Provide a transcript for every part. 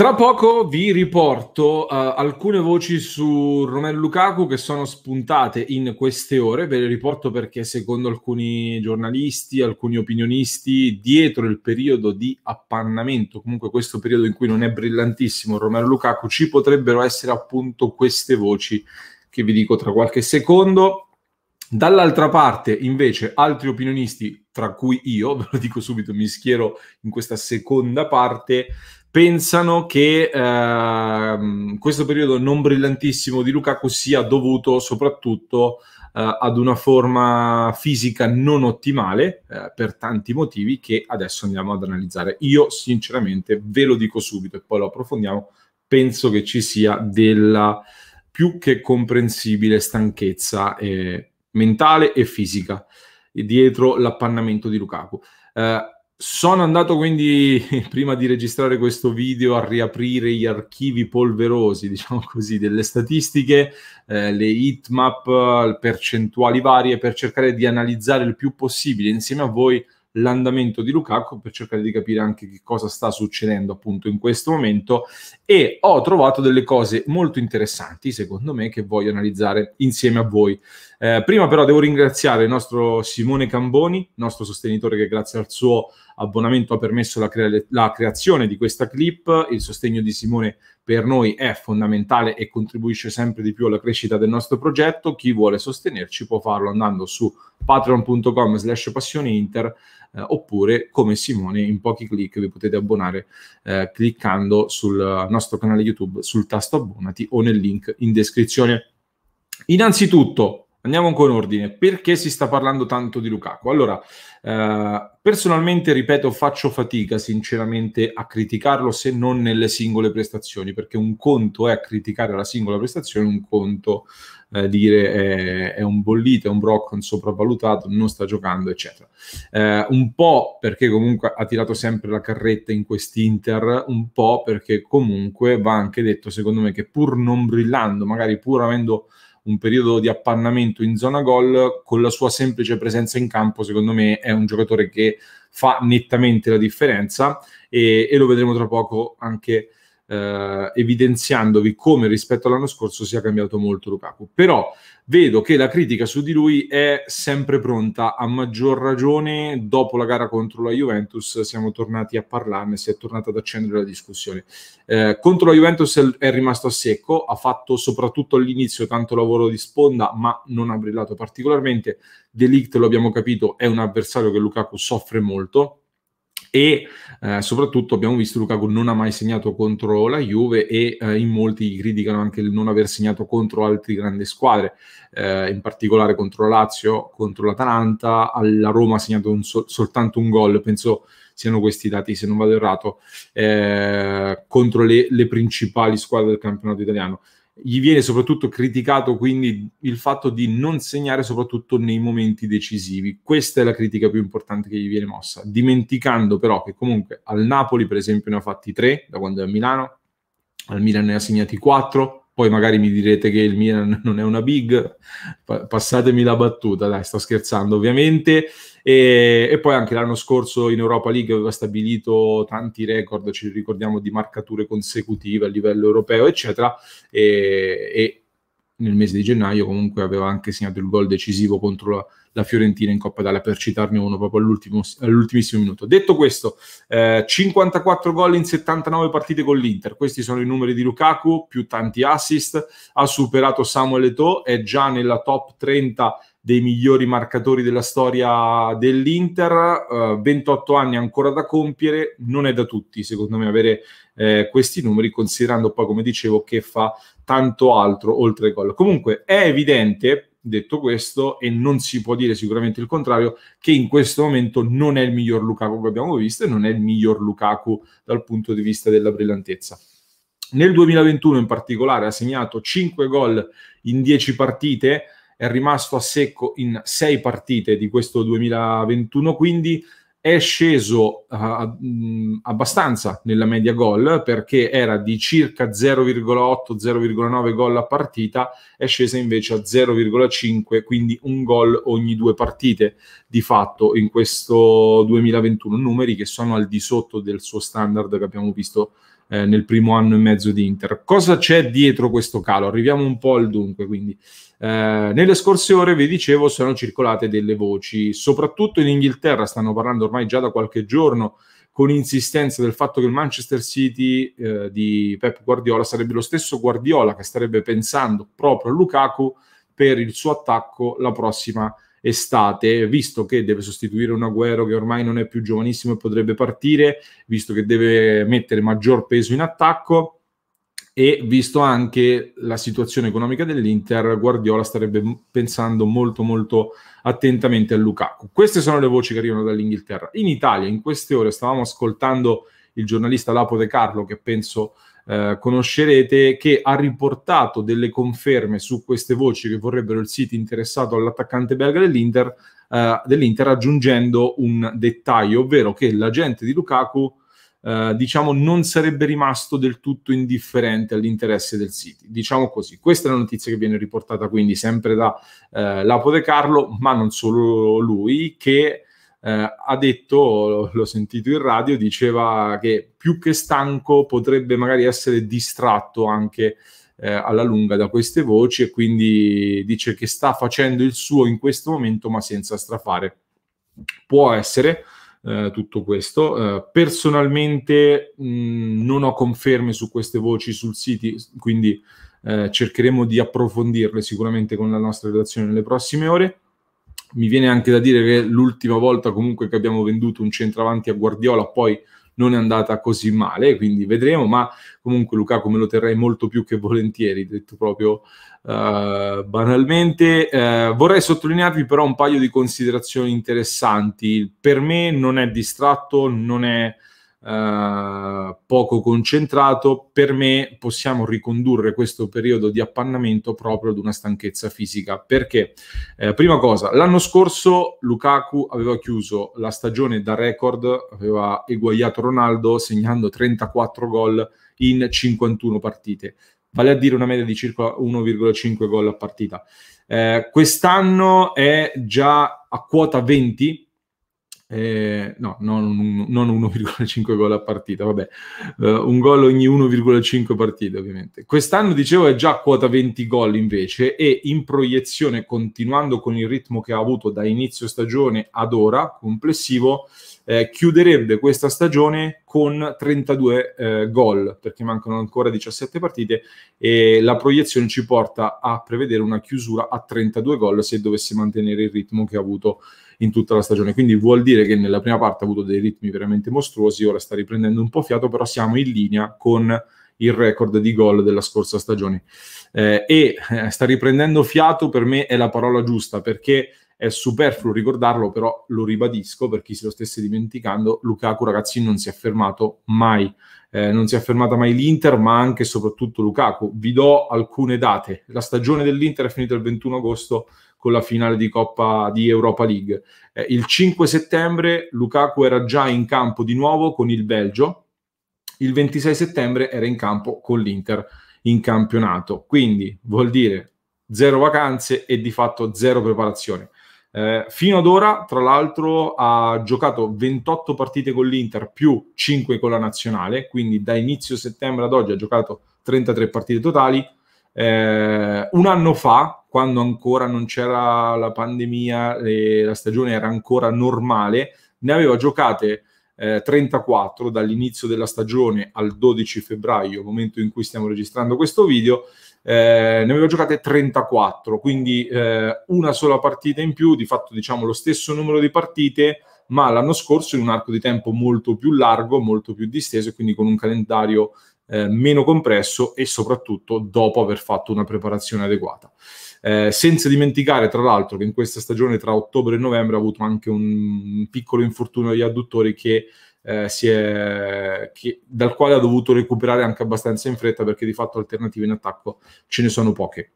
Tra poco vi riporto uh, alcune voci su Romelu Lukaku che sono spuntate in queste ore, ve le riporto perché secondo alcuni giornalisti, alcuni opinionisti, dietro il periodo di appannamento, comunque questo periodo in cui non è brillantissimo Romelu Lukaku, ci potrebbero essere appunto queste voci che vi dico tra qualche secondo. Dall'altra parte, invece, altri opinionisti, tra cui io, ve lo dico subito, mi schiero in questa seconda parte, pensano che ehm, questo periodo non brillantissimo di Lukaku sia dovuto soprattutto eh, ad una forma fisica non ottimale eh, per tanti motivi che adesso andiamo ad analizzare. Io sinceramente ve lo dico subito e poi lo approfondiamo, penso che ci sia della più che comprensibile stanchezza eh, mentale e fisica dietro l'appannamento di Lukaku. Uh, sono andato quindi, prima di registrare questo video, a riaprire gli archivi polverosi, diciamo così, delle statistiche, eh, le heatmap, eh, percentuali varie, per cercare di analizzare il più possibile insieme a voi l'andamento di Lukaku per cercare di capire anche che cosa sta succedendo appunto in questo momento e ho trovato delle cose molto interessanti secondo me che voglio analizzare insieme a voi. Eh, prima però devo ringraziare il nostro Simone Camboni, nostro sostenitore che grazie al suo abbonamento ha permesso la, cre- la creazione di questa clip, il sostegno di Simone per noi è fondamentale e contribuisce sempre di più alla crescita del nostro progetto. Chi vuole sostenerci può farlo andando su patreon.com slash passioneinter eh, oppure come Simone in pochi clic vi potete abbonare eh, cliccando sul nostro canale YouTube sul tasto abbonati o nel link in descrizione. Innanzitutto Andiamo un in ordine. Perché si sta parlando tanto di Lukaku? Allora, eh, personalmente, ripeto, faccio fatica sinceramente a criticarlo se non nelle singole prestazioni, perché un conto è criticare la singola prestazione, un conto eh, dire è, eh, è, un bollito, è un Broccon sopravvalutato, non sta giocando, eccetera. Eh, un po' perché comunque ha tirato sempre la carretta in quest'Inter, un po' perché comunque va anche detto, secondo me, che pur non brillando, magari pur avendo un periodo di appannamento in zona gol, con la sua semplice presenza in campo, secondo me è un giocatore che fa nettamente la differenza e, e lo vedremo tra poco anche eh, evidenziandovi come rispetto all'anno scorso sia cambiato molto Lukaku. Però vedo che la critica su di lui è sempre pronta, a maggior ragione dopo la gara contro la Juventus siamo tornati a parlarne, si è tornata ad accendere la discussione. Eh, contro la Juventus è rimasto a secco, ha fatto soprattutto all'inizio tanto lavoro di sponda, ma non ha brillato particolarmente. Delict, lo abbiamo capito, è un avversario che Lukaku soffre molto e eh, soprattutto abbiamo visto che Lukaku non ha mai segnato contro la Juve e eh, in molti criticano anche il non aver segnato contro altre grandi squadre, eh, in particolare contro la Lazio, contro l'Atalanta, alla Roma ha segnato un sol- soltanto un gol, penso siano questi i dati se non vado errato, eh, contro le, le principali squadre del campionato italiano gli viene soprattutto criticato quindi il fatto di non segnare soprattutto nei momenti decisivi. Questa è la critica più importante che gli viene mossa, dimenticando però che comunque al Napoli per esempio ne ha fatti tre da quando è a Milano, al Milan ne ha segnati quattro, poi magari mi direte che il Milan non è una big, passatemi la battuta, dai, sto scherzando ovviamente. E, e, poi anche l'anno scorso in Europa League aveva stabilito tanti record, ci ricordiamo di marcature consecutive a livello europeo, eccetera. E, e nel mese di gennaio comunque aveva anche segnato il gol decisivo contro la, la Fiorentina in Coppa Italia per citarne uno proprio all'ultimissimo minuto. Detto questo, eh, 54 gol in 79 partite con l'Inter, questi sono i numeri di Lukaku, più tanti assist, ha superato Samuel Eto'o, è già nella top 30 dei migliori marcatori della storia dell'Inter, uh, eh, 28 anni ancora da compiere, non è da tutti secondo me avere eh, questi numeri, considerando poi come dicevo che fa tanto altro oltre il gol. Comunque è evidente, detto questo, e non si può dire sicuramente il contrario, che in questo momento non è il miglior Lukaku che abbiamo visto e non è il miglior Lukaku dal punto di vista della brillantezza. Nel 2021 in particolare ha segnato 5 gol in 10 partite, è rimasto a secco in 6 partite di questo 2021, quindi è sceso uh, ah, ah, mh, mm, abbastanza nella media gol perché era di circa 0,8-0,9 gol a partita, è scesa invece a 0,5, quindi un gol ogni due partite di fatto in questo 2021, numeri che sono al di sotto del suo standard che abbiamo visto eh, nel primo anno e mezzo di Inter. Cosa c'è dietro questo calo? Arriviamo un po' al dunque, quindi. Eh, nelle scorse ore, vi dicevo, sono circolate delle voci, soprattutto in Inghilterra, stanno parlando ormai già da qualche giorno con insistenza del fatto che il Manchester City eh, di Pep Guardiola sarebbe lo stesso Guardiola che starebbe pensando proprio a Lukaku per il suo attacco la prossima estate, visto che deve sostituire un Agüero che ormai non è più giovanissimo e potrebbe partire, visto che deve mettere maggior peso in attacco e visto anche la situazione economica dell'Inter, Guardiola starebbe pensando molto molto attentamente a Lukaku. Queste sono le voci che arrivano dall'Inghilterra. In Italia in queste ore stavamo ascoltando il giornalista Lapo De Carlo che penso eh, conoscerete, che ha riportato delle conferme su queste voci che vorrebbero il sito interessato all'attaccante belga dell'Inter, eh, dell'Inter aggiungendo un dettaglio, ovvero che l'agente di Lukaku eh, diciamo non sarebbe rimasto del tutto indifferente all'interesse del City. Diciamo così, questa è la notizia che viene riportata quindi sempre da eh, Lapo De Carlo, ma non solo lui, che eh, ha detto, l'ho sentito in radio, diceva che più che stanco potrebbe magari essere distratto anche eh, alla lunga da queste voci e quindi dice che sta facendo il suo in questo momento ma senza strafare. Può essere, Uh, tutto questo. Uh, personalmente mh, non ho conferme su queste voci sul sito, quindi uh, cercheremo di approfondirle sicuramente con la nostra redazione nelle prossime ore mi viene anche da dire che l'ultima volta comunque che abbiamo venduto un centravanti a Guardiola poi non è andata così male, quindi vedremo, ma comunque Luca come lo terrei molto più che volentieri, detto proprio uh, banalmente. Uh, vorrei sottolinearvi però un paio di considerazioni interessanti. Per me non è distratto, non è eh, poco concentrato, per me possiamo ricondurre questo periodo di appannamento proprio ad una stanchezza fisica. Perché? Eh, prima cosa, l'anno scorso Lukaku aveva chiuso la stagione da record, aveva eguagliato Ronaldo segnando 34 gol in 51 partite, vale a dire una media di circa 1,5 gol a partita. Eh, quest'anno è già a quota 20 eh, no, non, non 1,5 gol a partita, vabbè, uh, un gol ogni 1,5 partite ovviamente. Quest'anno, dicevo, è già quota 20 gol invece e in proiezione, continuando con il ritmo che ha avuto da inizio stagione ad ora, complessivo, eh, chiuderebbe questa stagione con 32 eh, gol, perché mancano ancora 17 partite e la proiezione ci porta a prevedere una chiusura a 32 gol se dovesse mantenere il ritmo che ha avuto in tutta la stagione. Quindi vuol dire che nella prima parte ha avuto dei ritmi veramente mostruosi, ora sta riprendendo un po' fiato, però siamo in linea con il record di gol della scorsa stagione. Eh, e eh, sta riprendendo fiato per me è la parola giusta perché è superfluo ricordarlo, però lo ribadisco per chi se lo stesse dimenticando, Lukaku ragazzi non si è fermato mai, eh, non si è fermata mai l'Inter, ma anche e soprattutto Lukaku. Vi do alcune date. La stagione dell'Inter è finita il 21 agosto con la finale di Coppa di Europa League. Eh, il 5 settembre Lukaku era già in campo di nuovo con il Belgio, il 26 settembre era in campo con l'Inter in campionato. Quindi vuol dire zero vacanze e di fatto zero preparazione. Eh, fino ad ora, tra l'altro, ha giocato 28 partite con l'Inter più 5 con la nazionale, quindi da inizio settembre ad oggi ha giocato 33 partite totali. Eh, un anno fa, quando ancora non c'era la pandemia e la stagione era ancora normale, ne aveva giocate eh, 34 dall'inizio della stagione al 12 febbraio, momento in cui stiamo registrando questo video, eh, ne aveva giocate 34, quindi eh, una sola partita in più, di fatto diciamo lo stesso numero di partite, ma l'anno scorso in un arco di tempo molto più largo, molto più disteso, e quindi con un calendario eh, meno compresso e soprattutto dopo aver fatto una preparazione adeguata. Eh, senza dimenticare tra l'altro che in questa stagione tra ottobre e novembre ha avuto anche un piccolo infortunio agli adduttori che, eh, è, che, dal quale ha dovuto recuperare anche abbastanza in fretta perché di fatto alternative in attacco ce ne sono poche.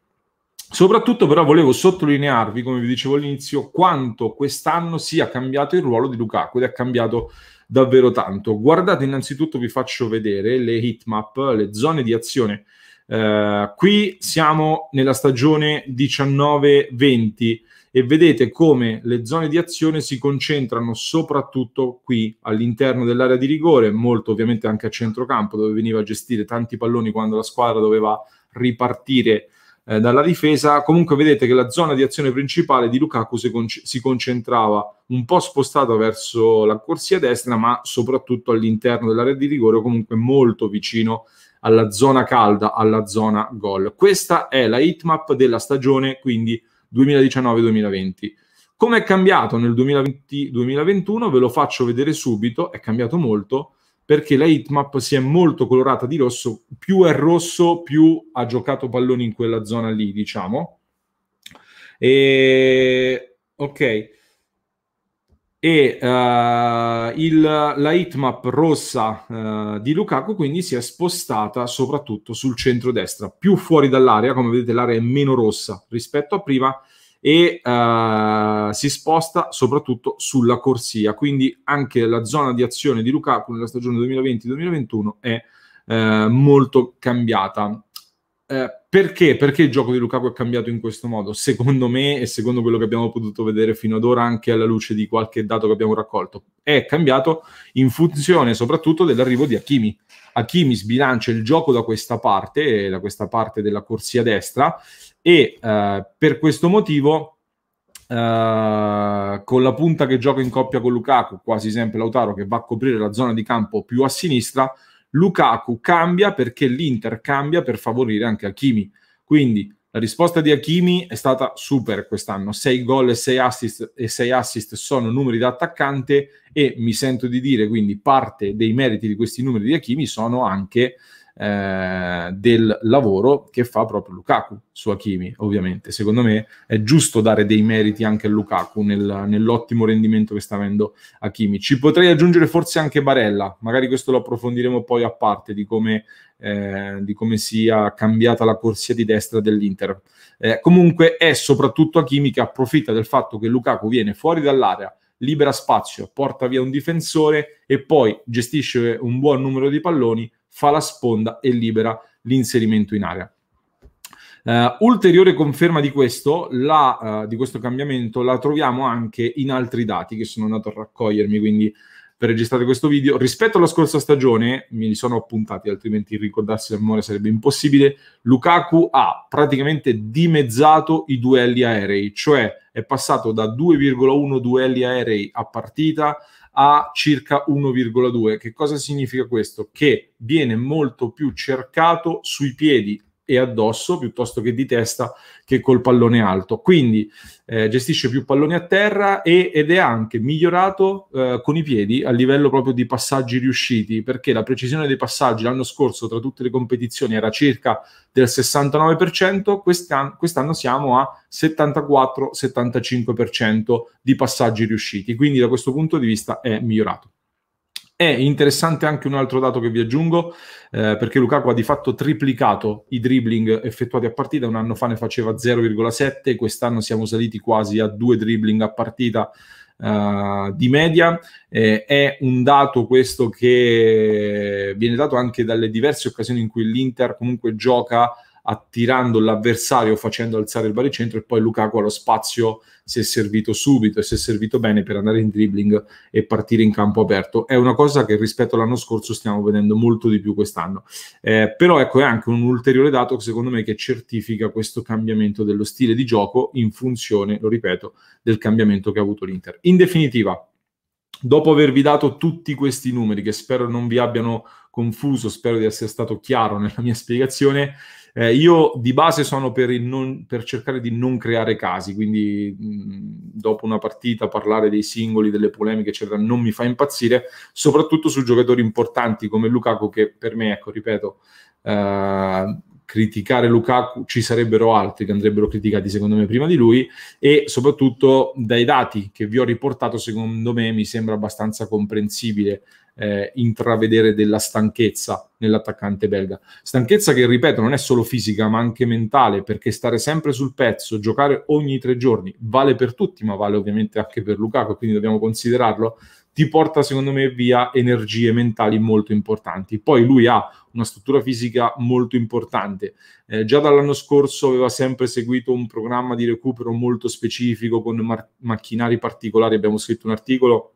Soprattutto però volevo sottolinearvi, come vi dicevo all'inizio, quanto quest'anno sia cambiato il ruolo di Lukaku ed è cambiato davvero tanto. Guardate innanzitutto, vi faccio vedere le hitmap, le zone di azione eh, qui siamo nella stagione 19-20 e vedete come le zone di azione si concentrano soprattutto qui all'interno dell'area di rigore, molto ovviamente anche a centrocampo dove veniva a gestire tanti palloni quando la squadra doveva ripartire eh, dalla difesa. Comunque vedete che la zona di azione principale di Lukaku si, con- si concentrava un po' spostata verso la corsia destra, ma soprattutto all'interno dell'area di rigore comunque molto vicino alla zona calda, alla zona gol. Questa è la heatmap della stagione, quindi 2019-2020. Come è cambiato nel 2020-2021? Ve lo faccio vedere subito, è cambiato molto perché la heatmap si è molto colorata di rosso, più è rosso più ha giocato palloni in quella zona lì, diciamo. E... Ok, e uh, il, la hitmap rossa uh, di Lukaku quindi si è spostata soprattutto sul centro-destra, più fuori dall'area, come vedete l'area è meno rossa rispetto a prima e uh, si sposta soprattutto sulla corsia, quindi anche la zona di azione di Lukaku nella stagione 2020-2021 è molto cambiata. Perché? Perché il gioco di Lukaku è cambiato in questo modo? Secondo me e secondo quello che abbiamo potuto vedere fino ad ora, anche alla luce di qualche dato che abbiamo raccolto, è cambiato in funzione soprattutto dell'arrivo di Hakimi. Hakimi sbilancia il gioco da questa parte, da questa parte della corsia destra, e eh, per questo motivo, eh, con la punta che gioca in coppia con Lukaku, quasi sempre Lautaro, che va a coprire la zona di campo più a sinistra, Lukaku cambia perché l'Inter cambia per favorire anche Hakimi. Quindi la risposta di Hakimi è stata super quest'anno. 6 gol e 6 assist, assist, sono numeri da attaccante e mi sento di dire, quindi parte dei meriti di questi numeri di Hakimi sono anche eh, del lavoro che fa proprio Lukaku su Hakimi, ovviamente. Secondo me è giusto dare dei meriti anche a Lukaku nel, nell'ottimo rendimento che sta avendo Hakimi. Ci potrei aggiungere forse anche Barella, magari questo lo approfondiremo poi a parte di come, eh, di come sia cambiata la corsia di destra dell'Inter. Eh, comunque è soprattutto Hakimi che approfitta del fatto che Lukaku viene fuori dall'area libera spazio, porta via un difensore e poi gestisce un buon numero di palloni fa la sponda e libera l'inserimento in area. Uh, ulteriore conferma di questo, la, uh, di questo cambiamento la troviamo anche in altri dati che sono andato a raccogliermi, quindi per registrare questo video. Rispetto alla scorsa stagione, mi sono appuntati, altrimenti ricordarsi la memoria sarebbe impossibile. Lukaku ha praticamente dimezzato i duelli aerei, cioè è passato da 2,1 duelli aerei a partita a circa 1,2. Che cosa significa questo? Che viene molto più cercato sui piedi e addosso piuttosto che di testa che col pallone alto. Quindi eh, gestisce più palloni a terra e, ed è anche migliorato eh, con i piedi a livello proprio di passaggi riusciti, perché la precisione dei passaggi l'anno scorso tra tutte le competizioni era circa del 69%, quest'anno, quest'anno siamo a 74-75% di passaggi riusciti, quindi da questo punto di vista è migliorato. È interessante anche un altro dato che vi aggiungo, eh, perché Lukaku ha di fatto triplicato i dribbling effettuati a partita, un anno fa ne faceva 0,7, quest'anno siamo saliti quasi a due dribbling a partita eh, di media. Eh, è un dato questo che viene dato anche dalle diverse occasioni in cui l'Inter comunque gioca attirando l'avversario, facendo alzare il baricentro e poi Lukaku allo spazio si è servito subito e si è servito bene per andare in dribbling e partire in campo aperto. È una cosa che rispetto all'anno scorso stiamo vedendo molto di più quest'anno. Eh, però ecco, è anche un ulteriore dato secondo me che certifica questo cambiamento dello stile di gioco in funzione, lo ripeto, del cambiamento che ha avuto l'Inter. In definitiva, dopo avervi dato tutti questi numeri che spero non vi abbiano confuso, spero di essere stato chiaro nella mia spiegazione, eh, io di base sono per, non, per, cercare di non creare casi, quindi mh, dopo una partita parlare dei singoli, delle polemiche, eccetera, non mi fa impazzire, soprattutto su giocatori importanti come Lukaku, che per me, ecco, ripeto, eh, criticare Lukaku ci sarebbero altri che andrebbero criticati secondo me prima di lui e soprattutto dai dati che vi ho riportato secondo me mi sembra abbastanza comprensibile eh, intravedere della stanchezza nell'attaccante belga. Stanchezza che, ripeto, non è solo fisica, ma anche mentale, perché stare sempre sul pezzo, giocare ogni tre giorni, vale per tutti, ma vale ovviamente anche per Lukaku, quindi dobbiamo considerarlo, ti porta secondo me via energie mentali molto importanti. Poi lui ha una struttura fisica molto importante. Eh, già dall'anno scorso aveva sempre seguito un programma di recupero molto specifico con mar- macchinari particolari, abbiamo scritto un articolo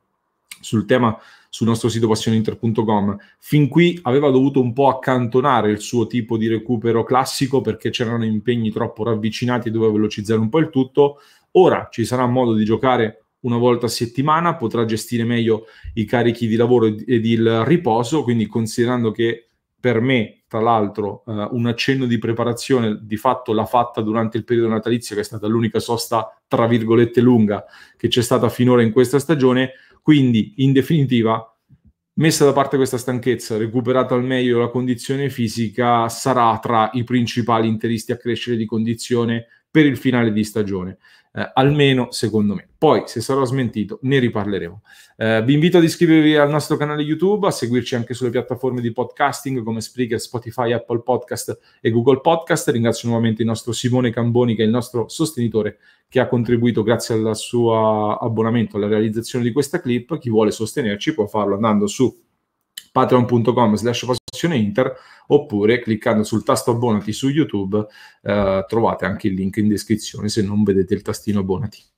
sul tema sul nostro sito passioneinter.com. Fin qui aveva dovuto un po' accantonare il suo tipo di recupero classico perché c'erano impegni troppo ravvicinati e doveva velocizzare un po' il tutto. Ora ci sarà modo di giocare una volta a settimana, potrà gestire meglio i carichi di lavoro ed il riposo, quindi considerando che per me tra l'altro eh, un accenno di preparazione di fatto l'ha fatta durante il periodo natalizio che è stata l'unica sosta tra virgolette lunga che c'è stata finora in questa stagione quindi in definitiva messa da parte questa stanchezza recuperata al meglio la condizione fisica sarà tra i principali interisti a crescere di condizione per il finale di stagione eh, almeno secondo me. Poi, se sarò smentito, ne riparleremo. Eh, vi invito ad iscrivervi al nostro canale YouTube, a seguirci anche sulle piattaforme di podcasting come Spreaker, Spotify, Apple Podcast e Google Podcast. Ringrazio nuovamente il nostro Simone Camboni, che è il nostro sostenitore, che ha contribuito grazie al suo abbonamento alla realizzazione di questa clip. Chi vuole sostenerci può farlo andando su patreon.com slash passione inter oppure cliccando sul tasto abbonati su YouTube eh, trovate anche il link in descrizione se non vedete il tastino abbonati.